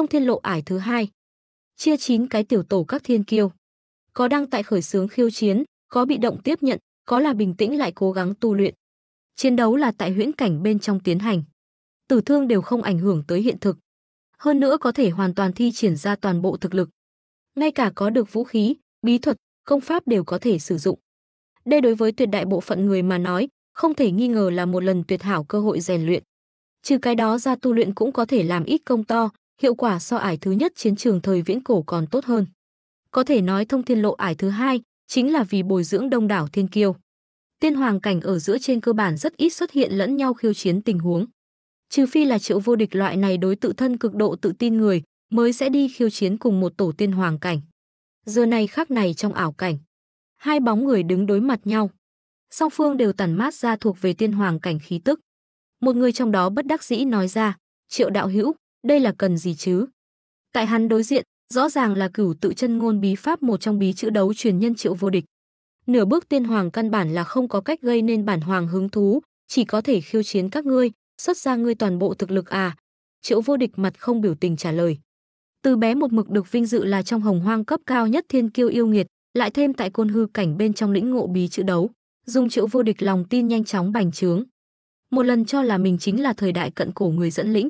thông thiên lộ ải thứ hai. Chia chín cái tiểu tổ các thiên kiêu. Có đang tại khởi sướng khiêu chiến, có bị động tiếp nhận, có là bình tĩnh lại cố gắng tu luyện. Chiến đấu là tại huyễn cảnh bên trong tiến hành. Tử thương đều không ảnh hưởng tới hiện thực. Hơn nữa có thể hoàn toàn thi triển ra toàn bộ thực lực. Ngay cả có được vũ khí, bí thuật, công pháp đều có thể sử dụng. Đây đối với tuyệt đại bộ phận người mà nói, không thể nghi ngờ là một lần tuyệt hảo cơ hội rèn luyện. Trừ cái đó ra tu luyện cũng có thể làm ít công to, hiệu quả so ải thứ nhất chiến trường thời viễn cổ còn tốt hơn. Có thể nói thông thiên lộ ải thứ hai chính là vì bồi dưỡng đông đảo thiên kiêu. Tiên hoàng cảnh ở giữa trên cơ bản rất ít xuất hiện lẫn nhau khiêu chiến tình huống. Trừ phi là triệu vô địch loại này đối tự thân cực độ tự tin người mới sẽ đi khiêu chiến cùng một tổ tiên hoàng cảnh. Giờ này khác này trong ảo cảnh. Hai bóng người đứng đối mặt nhau. Song phương đều tản mát ra thuộc về tiên hoàng cảnh khí tức. Một người trong đó bất đắc dĩ nói ra, triệu đạo hữu, đây là cần gì chứ? Tại hắn đối diện, rõ ràng là cửu tự chân ngôn bí pháp một trong bí chữ đấu truyền nhân triệu vô địch. Nửa bước tiên hoàng căn bản là không có cách gây nên bản hoàng hứng thú, chỉ có thể khiêu chiến các ngươi, xuất ra ngươi toàn bộ thực lực à? Triệu vô địch mặt không biểu tình trả lời. Từ bé một mực được vinh dự là trong hồng hoang cấp cao nhất thiên kiêu yêu nghiệt, lại thêm tại côn hư cảnh bên trong lĩnh ngộ bí chữ đấu, dùng triệu vô địch lòng tin nhanh chóng bành trướng. Một lần cho là mình chính là thời đại cận cổ người dẫn lĩnh,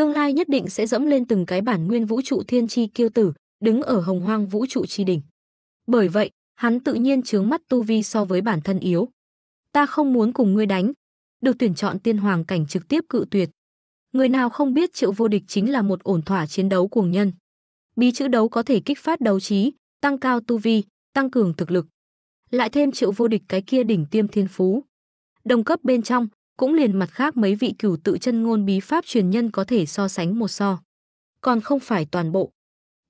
tương lai nhất định sẽ dẫm lên từng cái bản nguyên vũ trụ thiên chi kiêu tử, đứng ở hồng hoang vũ trụ chi đỉnh. Bởi vậy, hắn tự nhiên chướng mắt tu vi so với bản thân yếu. Ta không muốn cùng ngươi đánh. Được tuyển chọn tiên hoàng cảnh trực tiếp cự tuyệt. Người nào không biết triệu vô địch chính là một ổn thỏa chiến đấu cuồng nhân. Bí chữ đấu có thể kích phát đấu trí, tăng cao tu vi, tăng cường thực lực. Lại thêm triệu vô địch cái kia đỉnh tiêm thiên phú. Đồng cấp bên trong, cũng liền mặt khác mấy vị cửu tự chân ngôn bí pháp truyền nhân có thể so sánh một so. Còn không phải toàn bộ.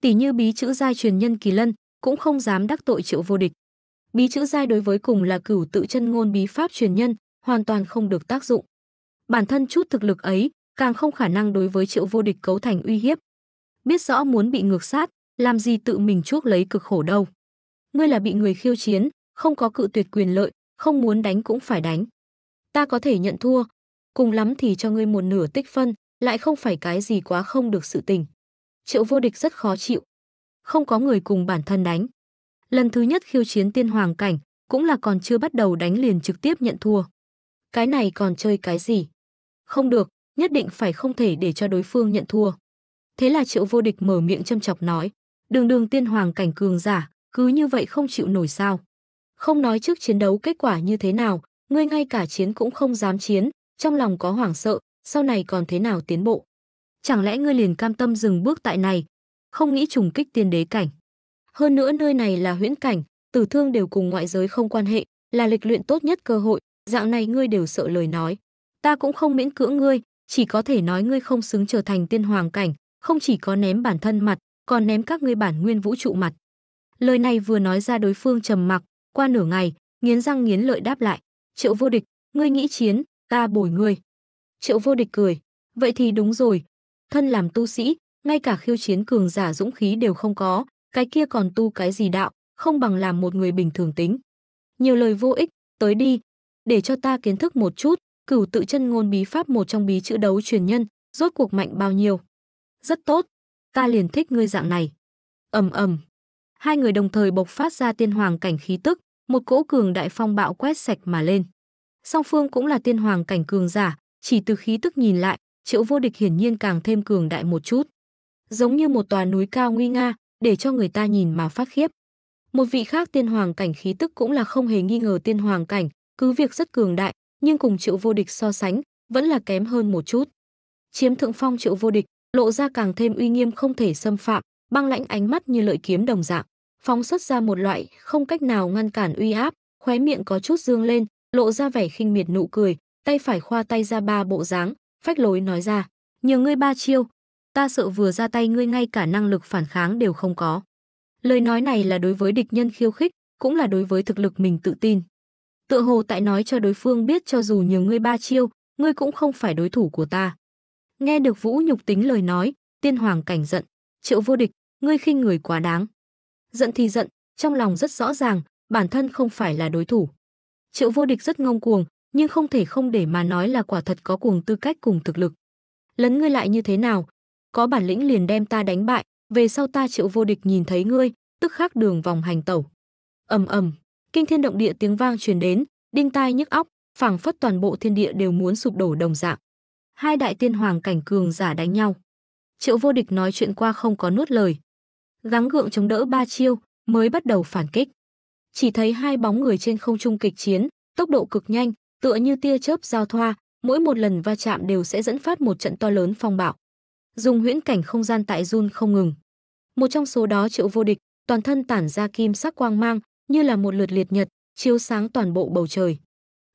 Tỷ như bí chữ giai truyền nhân Kỳ Lân, cũng không dám đắc tội Triệu Vô Địch. Bí chữ giai đối với cùng là cửu tự chân ngôn bí pháp truyền nhân, hoàn toàn không được tác dụng. Bản thân chút thực lực ấy, càng không khả năng đối với Triệu Vô Địch cấu thành uy hiếp. Biết rõ muốn bị ngược sát, làm gì tự mình chuốc lấy cực khổ đâu. Ngươi là bị người khiêu chiến, không có cự tuyệt quyền lợi, không muốn đánh cũng phải đánh ta có thể nhận thua, cùng lắm thì cho ngươi một nửa tích phân, lại không phải cái gì quá không được sự tình. Triệu vô địch rất khó chịu, không có người cùng bản thân đánh. Lần thứ nhất khiêu chiến tiên hoàng cảnh, cũng là còn chưa bắt đầu đánh liền trực tiếp nhận thua. Cái này còn chơi cái gì? Không được, nhất định phải không thể để cho đối phương nhận thua. Thế là triệu vô địch mở miệng châm chọc nói, đường đường tiên hoàng cảnh cường giả, cứ như vậy không chịu nổi sao. Không nói trước chiến đấu kết quả như thế nào, ngươi ngay cả chiến cũng không dám chiến, trong lòng có hoảng sợ, sau này còn thế nào tiến bộ? Chẳng lẽ ngươi liền cam tâm dừng bước tại này, không nghĩ trùng kích tiên đế cảnh? Hơn nữa nơi này là huyễn cảnh, tử thương đều cùng ngoại giới không quan hệ, là lịch luyện tốt nhất cơ hội, dạng này ngươi đều sợ lời nói. Ta cũng không miễn cưỡng ngươi, chỉ có thể nói ngươi không xứng trở thành tiên hoàng cảnh, không chỉ có ném bản thân mặt, còn ném các ngươi bản nguyên vũ trụ mặt. Lời này vừa nói ra đối phương trầm mặc, qua nửa ngày, nghiến răng nghiến lợi đáp lại. Triệu vô địch, ngươi nghĩ chiến, ta bồi ngươi. Triệu vô địch cười, vậy thì đúng rồi. Thân làm tu sĩ, ngay cả khiêu chiến cường giả dũng khí đều không có, cái kia còn tu cái gì đạo, không bằng làm một người bình thường tính. Nhiều lời vô ích, tới đi, để cho ta kiến thức một chút, cửu tự chân ngôn bí pháp một trong bí chữ đấu truyền nhân, rốt cuộc mạnh bao nhiêu. Rất tốt, ta liền thích ngươi dạng này. ầm ầm Hai người đồng thời bộc phát ra tiên hoàng cảnh khí tức, một cỗ cường đại phong bạo quét sạch mà lên. Song Phương cũng là tiên hoàng cảnh cường giả, chỉ từ khí tức nhìn lại, Triệu Vô Địch hiển nhiên càng thêm cường đại một chút. Giống như một tòa núi cao nguy nga, để cho người ta nhìn mà phát khiếp. Một vị khác tiên hoàng cảnh khí tức cũng là không hề nghi ngờ tiên hoàng cảnh, cứ việc rất cường đại, nhưng cùng Triệu Vô Địch so sánh, vẫn là kém hơn một chút. Chiếm thượng phong Triệu Vô Địch, lộ ra càng thêm uy nghiêm không thể xâm phạm, băng lãnh ánh mắt như lợi kiếm đồng dạng phóng xuất ra một loại không cách nào ngăn cản uy áp, khóe miệng có chút dương lên, lộ ra vẻ khinh miệt nụ cười, tay phải khoa tay ra ba bộ dáng, phách lối nói ra, "Nhờ ngươi ba chiêu, ta sợ vừa ra tay ngươi ngay cả năng lực phản kháng đều không có." Lời nói này là đối với địch nhân khiêu khích, cũng là đối với thực lực mình tự tin. Tựa hồ tại nói cho đối phương biết cho dù nhiều ngươi ba chiêu, ngươi cũng không phải đối thủ của ta. Nghe được Vũ Nhục Tính lời nói, Tiên Hoàng cảnh giận, "Triệu Vô Địch, ngươi khinh người quá đáng." giận thì giận, trong lòng rất rõ ràng, bản thân không phải là đối thủ. Triệu vô địch rất ngông cuồng, nhưng không thể không để mà nói là quả thật có cuồng tư cách cùng thực lực. Lấn ngươi lại như thế nào? Có bản lĩnh liền đem ta đánh bại, về sau ta triệu vô địch nhìn thấy ngươi, tức khắc đường vòng hành tẩu. ầm ầm, kinh thiên động địa tiếng vang truyền đến, đinh tai nhức óc, phảng phất toàn bộ thiên địa đều muốn sụp đổ đồng dạng. Hai đại tiên hoàng cảnh cường giả đánh nhau. Triệu vô địch nói chuyện qua không có nuốt lời, gắng gượng chống đỡ ba chiêu, mới bắt đầu phản kích. Chỉ thấy hai bóng người trên không trung kịch chiến, tốc độ cực nhanh, tựa như tia chớp giao thoa, mỗi một lần va chạm đều sẽ dẫn phát một trận to lớn phong bạo. Dùng huyễn cảnh không gian tại run không ngừng. Một trong số đó Triệu Vô Địch, toàn thân tản ra kim sắc quang mang, như là một lượt liệt nhật, chiếu sáng toàn bộ bầu trời.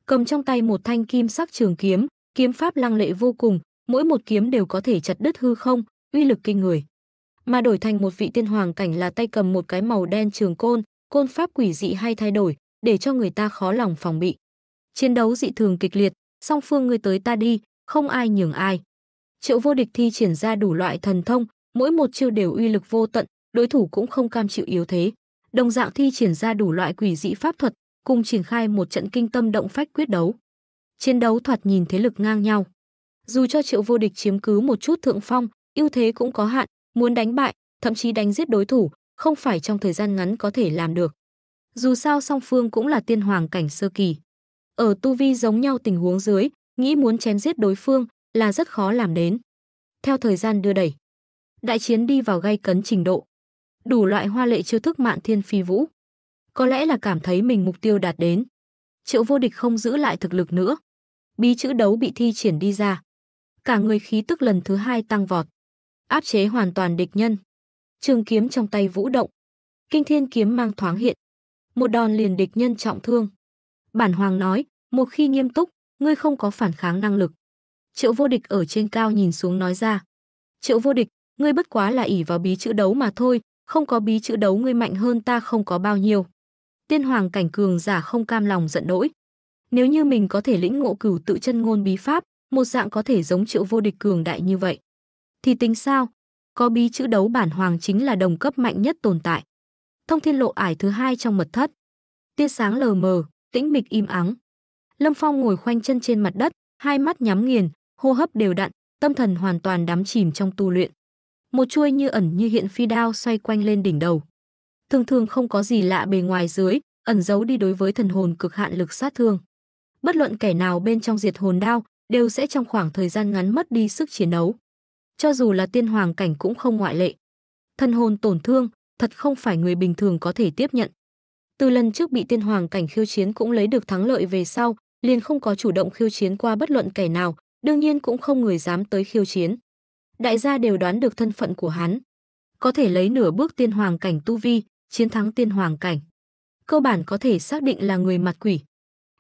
Cầm trong tay một thanh kim sắc trường kiếm, kiếm pháp lăng lệ vô cùng, mỗi một kiếm đều có thể chặt đứt hư không, uy lực kinh người mà đổi thành một vị tiên hoàng cảnh là tay cầm một cái màu đen trường côn, côn pháp quỷ dị hay thay đổi, để cho người ta khó lòng phòng bị. Chiến đấu dị thường kịch liệt, song phương người tới ta đi, không ai nhường ai. Triệu vô địch thi triển ra đủ loại thần thông, mỗi một chiêu đều uy lực vô tận, đối thủ cũng không cam chịu yếu thế. Đồng dạng thi triển ra đủ loại quỷ dị pháp thuật, cùng triển khai một trận kinh tâm động phách quyết đấu. Chiến đấu thoạt nhìn thế lực ngang nhau. Dù cho Triệu Vô Địch chiếm cứ một chút thượng phong, ưu thế cũng có hạn, Muốn đánh bại, thậm chí đánh giết đối thủ, không phải trong thời gian ngắn có thể làm được. Dù sao song phương cũng là tiên hoàng cảnh sơ kỳ. Ở tu vi giống nhau tình huống dưới, nghĩ muốn chém giết đối phương là rất khó làm đến. Theo thời gian đưa đẩy, đại chiến đi vào gay cấn trình độ. Đủ loại hoa lệ chiêu thức mạn thiên phi vũ. Có lẽ là cảm thấy mình mục tiêu đạt đến. Triệu vô địch không giữ lại thực lực nữa. Bí chữ đấu bị thi triển đi ra. Cả người khí tức lần thứ hai tăng vọt áp chế hoàn toàn địch nhân. Trường kiếm trong tay vũ động, kinh thiên kiếm mang thoáng hiện. Một đòn liền địch nhân trọng thương. Bản hoàng nói, một khi nghiêm túc, ngươi không có phản kháng năng lực. Triệu vô địch ở trên cao nhìn xuống nói ra. Triệu vô địch, ngươi bất quá là ỉ vào bí chữ đấu mà thôi, không có bí chữ đấu ngươi mạnh hơn ta không có bao nhiêu. Tiên hoàng cảnh cường giả không cam lòng giận dỗi. Nếu như mình có thể lĩnh ngộ cửu tự chân ngôn bí pháp, một dạng có thể giống triệu vô địch cường đại như vậy. Thì tính sao? Có bí chữ đấu bản hoàng chính là đồng cấp mạnh nhất tồn tại. Thông thiên lộ ải thứ hai trong mật thất. Tia sáng lờ mờ, tĩnh mịch im ắng. Lâm Phong ngồi khoanh chân trên mặt đất, hai mắt nhắm nghiền, hô hấp đều đặn, tâm thần hoàn toàn đắm chìm trong tu luyện. Một chuôi như ẩn như hiện phi đao xoay quanh lên đỉnh đầu. Thường thường không có gì lạ bề ngoài dưới, ẩn giấu đi đối với thần hồn cực hạn lực sát thương. Bất luận kẻ nào bên trong diệt hồn đao đều sẽ trong khoảng thời gian ngắn mất đi sức chiến đấu cho dù là tiên hoàng cảnh cũng không ngoại lệ. Thân hồn tổn thương, thật không phải người bình thường có thể tiếp nhận. Từ lần trước bị tiên hoàng cảnh khiêu chiến cũng lấy được thắng lợi về sau, liền không có chủ động khiêu chiến qua bất luận kẻ nào, đương nhiên cũng không người dám tới khiêu chiến. Đại gia đều đoán được thân phận của hắn. Có thể lấy nửa bước tiên hoàng cảnh tu vi, chiến thắng tiên hoàng cảnh. Cơ bản có thể xác định là người mặt quỷ.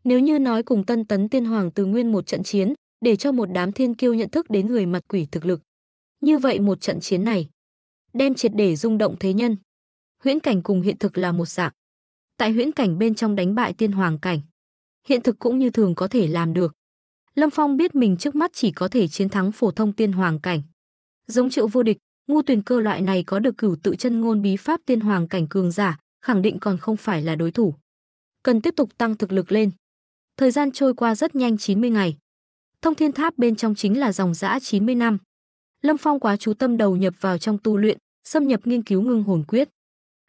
Nếu như nói cùng tân tấn tiên hoàng từ nguyên một trận chiến, để cho một đám thiên kiêu nhận thức đến người mặt quỷ thực lực, như vậy một trận chiến này đem triệt để rung động thế nhân. Huyễn cảnh cùng hiện thực là một dạng. Tại huyễn cảnh bên trong đánh bại tiên hoàng cảnh, hiện thực cũng như thường có thể làm được. Lâm Phong biết mình trước mắt chỉ có thể chiến thắng phổ thông tiên hoàng cảnh. Giống triệu vô địch, ngu tuyển cơ loại này có được cửu tự chân ngôn bí pháp tiên hoàng cảnh cường giả, khẳng định còn không phải là đối thủ. Cần tiếp tục tăng thực lực lên. Thời gian trôi qua rất nhanh 90 ngày. Thông thiên tháp bên trong chính là dòng dã 90 năm. Lâm Phong quá chú tâm đầu nhập vào trong tu luyện, xâm nhập nghiên cứu ngưng hồn quyết.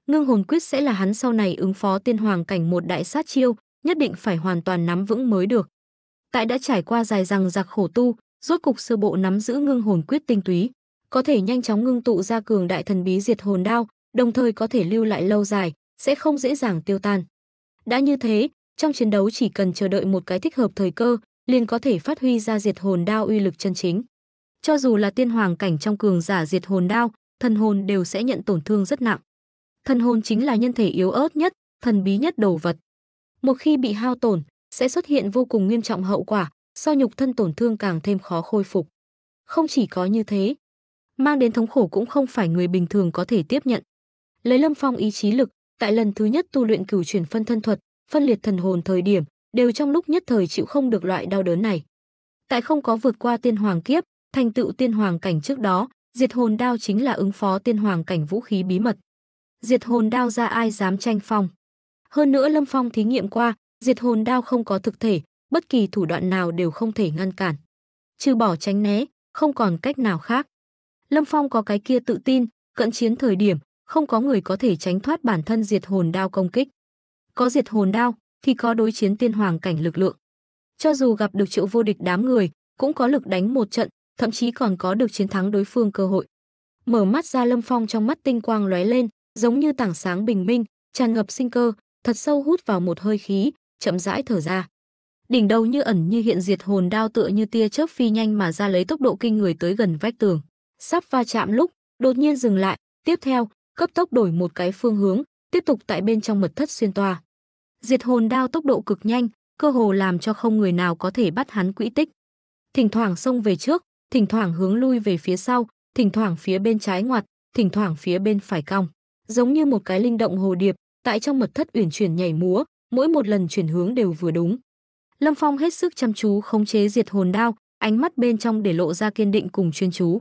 Ngưng hồn quyết sẽ là hắn sau này ứng phó tiên hoàng cảnh một đại sát chiêu, nhất định phải hoàn toàn nắm vững mới được. Tại đã trải qua dài rằng giặc khổ tu, rốt cục sơ bộ nắm giữ ngưng hồn quyết tinh túy, có thể nhanh chóng ngưng tụ ra cường đại thần bí diệt hồn đao, đồng thời có thể lưu lại lâu dài, sẽ không dễ dàng tiêu tan. Đã như thế, trong chiến đấu chỉ cần chờ đợi một cái thích hợp thời cơ, liền có thể phát huy ra diệt hồn đao uy lực chân chính. Cho dù là tiên hoàng cảnh trong cường giả diệt hồn đao, thần hồn đều sẽ nhận tổn thương rất nặng. Thần hồn chính là nhân thể yếu ớt nhất, thần bí nhất đồ vật. Một khi bị hao tổn, sẽ xuất hiện vô cùng nghiêm trọng hậu quả, so nhục thân tổn thương càng thêm khó khôi phục. Không chỉ có như thế, mang đến thống khổ cũng không phải người bình thường có thể tiếp nhận. Lấy Lâm Phong ý chí lực, tại lần thứ nhất tu luyện cửu chuyển phân thân thuật, phân liệt thần hồn thời điểm, đều trong lúc nhất thời chịu không được loại đau đớn này. Tại không có vượt qua tiên hoàng kiếp, thành tựu tiên hoàng cảnh trước đó, diệt hồn đao chính là ứng phó tiên hoàng cảnh vũ khí bí mật. Diệt hồn đao ra ai dám tranh phong. Hơn nữa Lâm Phong thí nghiệm qua, diệt hồn đao không có thực thể, bất kỳ thủ đoạn nào đều không thể ngăn cản. Trừ bỏ tránh né, không còn cách nào khác. Lâm Phong có cái kia tự tin, cận chiến thời điểm, không có người có thể tránh thoát bản thân diệt hồn đao công kích. Có diệt hồn đao thì có đối chiến tiên hoàng cảnh lực lượng. Cho dù gặp được triệu vô địch đám người, cũng có lực đánh một trận, thậm chí còn có được chiến thắng đối phương cơ hội. Mở mắt ra Lâm Phong trong mắt tinh quang lóe lên, giống như tảng sáng bình minh, tràn ngập sinh cơ, thật sâu hút vào một hơi khí, chậm rãi thở ra. Đỉnh đầu như ẩn như hiện diệt hồn đao tựa như tia chớp phi nhanh mà ra lấy tốc độ kinh người tới gần vách tường. Sắp va chạm lúc, đột nhiên dừng lại, tiếp theo, cấp tốc đổi một cái phương hướng, tiếp tục tại bên trong mật thất xuyên toa. Diệt hồn đao tốc độ cực nhanh, cơ hồ làm cho không người nào có thể bắt hắn quỹ tích. Thỉnh thoảng xông về trước, thỉnh thoảng hướng lui về phía sau, thỉnh thoảng phía bên trái ngoặt, thỉnh thoảng phía bên phải cong, giống như một cái linh động hồ điệp, tại trong mật thất uyển chuyển nhảy múa, mỗi một lần chuyển hướng đều vừa đúng. Lâm Phong hết sức chăm chú khống chế diệt hồn đao, ánh mắt bên trong để lộ ra kiên định cùng chuyên chú.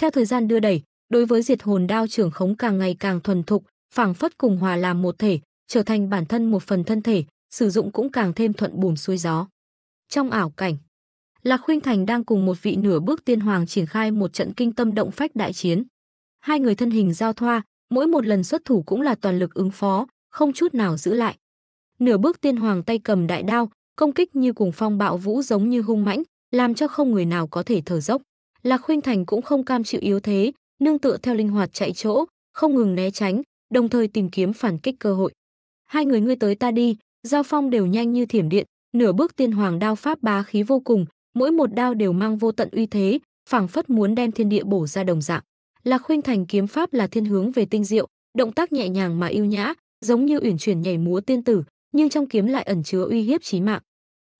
Theo thời gian đưa đẩy, đối với diệt hồn đao trưởng khống càng ngày càng thuần thục, phảng phất cùng hòa làm một thể, trở thành bản thân một phần thân thể, sử dụng cũng càng thêm thuận buồm xuôi gió. Trong ảo cảnh, Lạc Khuynh Thành đang cùng một vị nửa bước tiên hoàng triển khai một trận kinh tâm động phách đại chiến. Hai người thân hình giao thoa, mỗi một lần xuất thủ cũng là toàn lực ứng phó, không chút nào giữ lại. Nửa bước tiên hoàng tay cầm đại đao, công kích như cùng phong bạo vũ giống như hung mãnh, làm cho không người nào có thể thở dốc. Lạc Khuynh Thành cũng không cam chịu yếu thế, nương tựa theo linh hoạt chạy chỗ, không ngừng né tránh, đồng thời tìm kiếm phản kích cơ hội. Hai người ngươi tới ta đi, giao phong đều nhanh như thiểm điện, nửa bước tiên hoàng đao pháp bá khí vô cùng, mỗi một đao đều mang vô tận uy thế, phảng phất muốn đem thiên địa bổ ra đồng dạng. Lạc Khuynh Thành kiếm pháp là thiên hướng về tinh diệu, động tác nhẹ nhàng mà yêu nhã, giống như uyển chuyển nhảy múa tiên tử, nhưng trong kiếm lại ẩn chứa uy hiếp chí mạng.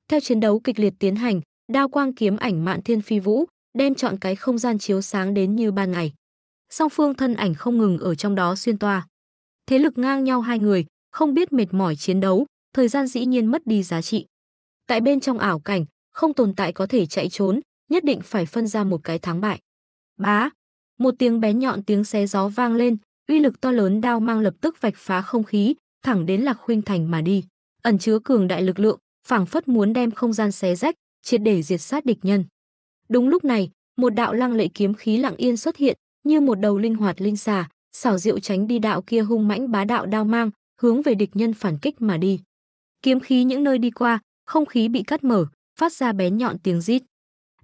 Theo chiến đấu kịch liệt tiến hành, đao quang kiếm ảnh mạn thiên phi vũ, đem chọn cái không gian chiếu sáng đến như ban ngày. Song phương thân ảnh không ngừng ở trong đó xuyên toa. Thế lực ngang nhau hai người, không biết mệt mỏi chiến đấu, thời gian dĩ nhiên mất đi giá trị. Tại bên trong ảo cảnh, không tồn tại có thể chạy trốn, nhất định phải phân ra một cái thắng bại. Bá! Một tiếng bé nhọn tiếng xé gió vang lên, uy lực to lớn đao mang lập tức vạch phá không khí, thẳng đến Lạc Khuynh Thành mà đi. Ẩn chứa cường đại lực lượng, phảng phất muốn đem không gian xé rách, triệt để diệt sát địch nhân. Đúng lúc này, một đạo lăng lệ kiếm khí lặng yên xuất hiện, như một đầu linh hoạt linh xà, xảo diệu tránh đi đạo kia hung mãnh bá đạo đao mang, hướng về địch nhân phản kích mà đi. Kiếm khí những nơi đi qua, không khí bị cắt mở, phát ra bén nhọn tiếng rít.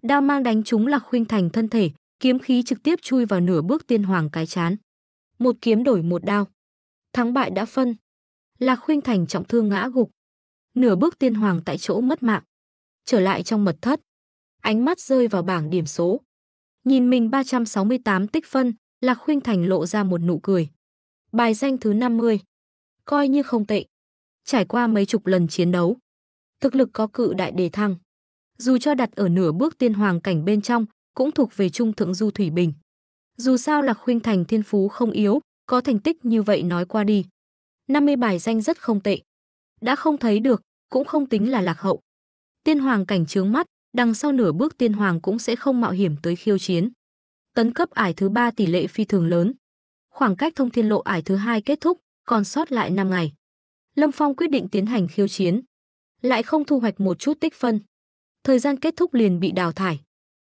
Đao mang đánh chúng Lạc Khuynh Thành thân thể, kiếm khí trực tiếp chui vào nửa bước tiên hoàng cái chán. Một kiếm đổi một đao. Thắng bại đã phân. Lạc Khuynh Thành trọng thương ngã gục. Nửa bước tiên hoàng tại chỗ mất mạng. Trở lại trong mật thất. Ánh mắt rơi vào bảng điểm số. Nhìn mình 368 tích phân, Lạc Khuynh Thành lộ ra một nụ cười. Bài danh thứ 50. Coi như không tệ. Trải qua mấy chục lần chiến đấu, thực lực có cự đại đề thăng. Dù cho đặt ở nửa bước tiên hoàng cảnh bên trong, cũng thuộc về trung thượng du thủy bình. Dù sao Lạc Khuynh Thành thiên phú không yếu, có thành tích như vậy nói qua đi. 50 bài danh rất không tệ. Đã không thấy được, cũng không tính là lạc hậu. Tiên hoàng cảnh trướng mắt, đằng sau nửa bước tiên hoàng cũng sẽ không mạo hiểm tới khiêu chiến. Tấn cấp ải thứ ba tỷ lệ phi thường lớn. Khoảng cách thông thiên lộ ải thứ hai kết thúc, còn sót lại 5 ngày. Lâm Phong quyết định tiến hành khiêu chiến lại không thu hoạch một chút tích phân. Thời gian kết thúc liền bị đào thải.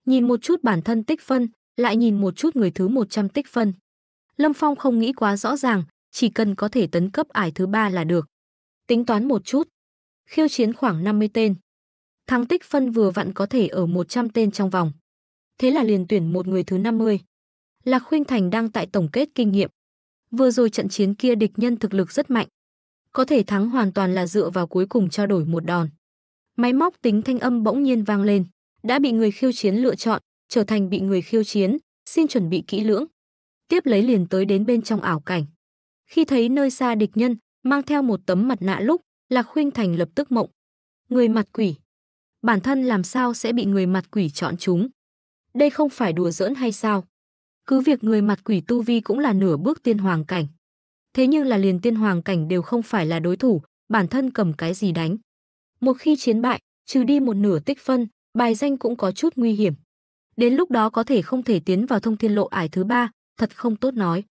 Nhìn một chút bản thân tích phân, lại nhìn một chút người thứ 100 tích phân. Lâm Phong không nghĩ quá rõ ràng, chỉ cần có thể tấn cấp ải thứ ba là được. Tính toán một chút, khiêu chiến khoảng 50 tên. Thắng tích phân vừa vặn có thể ở 100 tên trong vòng. Thế là liền tuyển một người thứ 50. Lạc Khuynh Thành đang tại tổng kết kinh nghiệm. Vừa rồi trận chiến kia địch nhân thực lực rất mạnh, có thể thắng hoàn toàn là dựa vào cuối cùng trao đổi một đòn. Máy móc tính thanh âm bỗng nhiên vang lên, đã bị người khiêu chiến lựa chọn, trở thành bị người khiêu chiến, xin chuẩn bị kỹ lưỡng. Tiếp lấy liền tới đến bên trong ảo cảnh. Khi thấy nơi xa địch nhân mang theo một tấm mặt nạ lúc, Lạc Khuynh Thành lập tức mộng. Người mặt quỷ. Bản thân làm sao sẽ bị người mặt quỷ chọn chúng? Đây không phải đùa giỡn hay sao? Cứ việc người mặt quỷ tu vi cũng là nửa bước tiên hoàng cảnh thế nhưng là liền tiên hoàng cảnh đều không phải là đối thủ, bản thân cầm cái gì đánh. Một khi chiến bại, trừ đi một nửa tích phân, bài danh cũng có chút nguy hiểm. Đến lúc đó có thể không thể tiến vào thông thiên lộ ải thứ ba, thật không tốt nói.